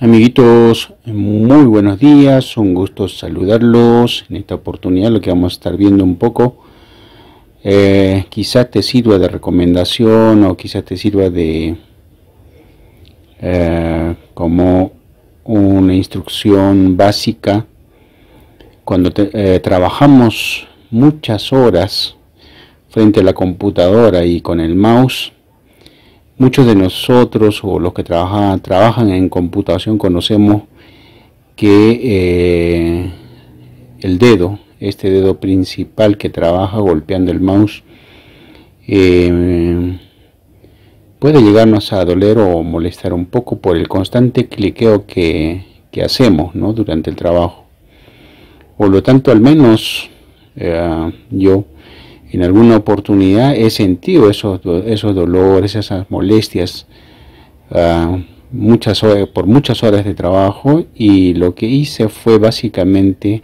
Amiguitos, muy buenos días, un gusto saludarlos. En esta oportunidad lo que vamos a estar viendo un poco, eh, quizás te sirva de recomendación o quizás te sirva de eh, como una instrucción básica. Cuando eh, trabajamos muchas horas frente a la computadora y con el mouse, Muchos de nosotros o los que trabajan trabajan en computación conocemos que eh, el dedo, este dedo principal que trabaja golpeando el mouse, eh, puede llegarnos a doler o molestar un poco por el constante cliqueo que, hacemos ¿no? durante el trabajo. Por lo tanto, al menos eh, yo en alguna oportunidad he sentido esos, dolores, esas molestias ah, muchas por muchas horas de trabajo y lo que hice fue básicamente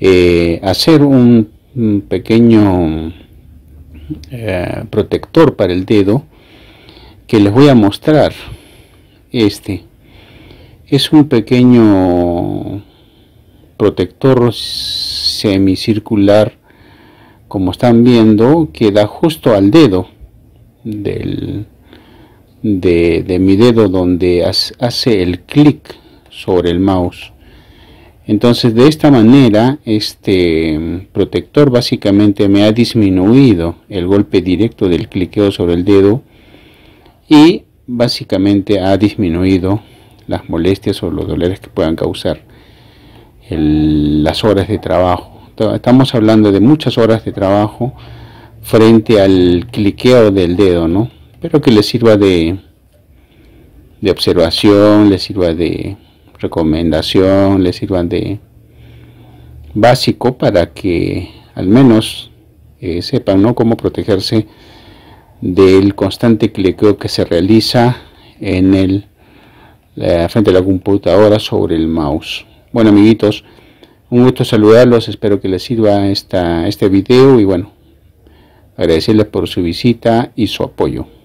eh, hacer un, pequeño eh, protector para el dedo que les voy a mostrar este es un pequeño protector semicircular como están viendo queda justo al dedo del, de, mi dedo donde hace el clic sobre el mouse entonces de esta manera este protector básicamente me ha disminuido el golpe directo del cliqueo sobre el dedo y básicamente ha disminuido las molestias o los dolores que puedan causar las horas de trabajo estamos hablando de muchas horas de trabajo frente al cliqueo del dedo, ¿no? Pero que le sirva de, de observación, le sirva de recomendación, le sirva de básico para que al menos eh, sepan ¿no? cómo protegerse del constante cliqueo que se realiza en el eh, frente de la computadora sobre el mouse. Bueno amiguitos, un gusto saludarlos, espero que les sirva esta, este video y bueno, agradecerles por su visita y su apoyo.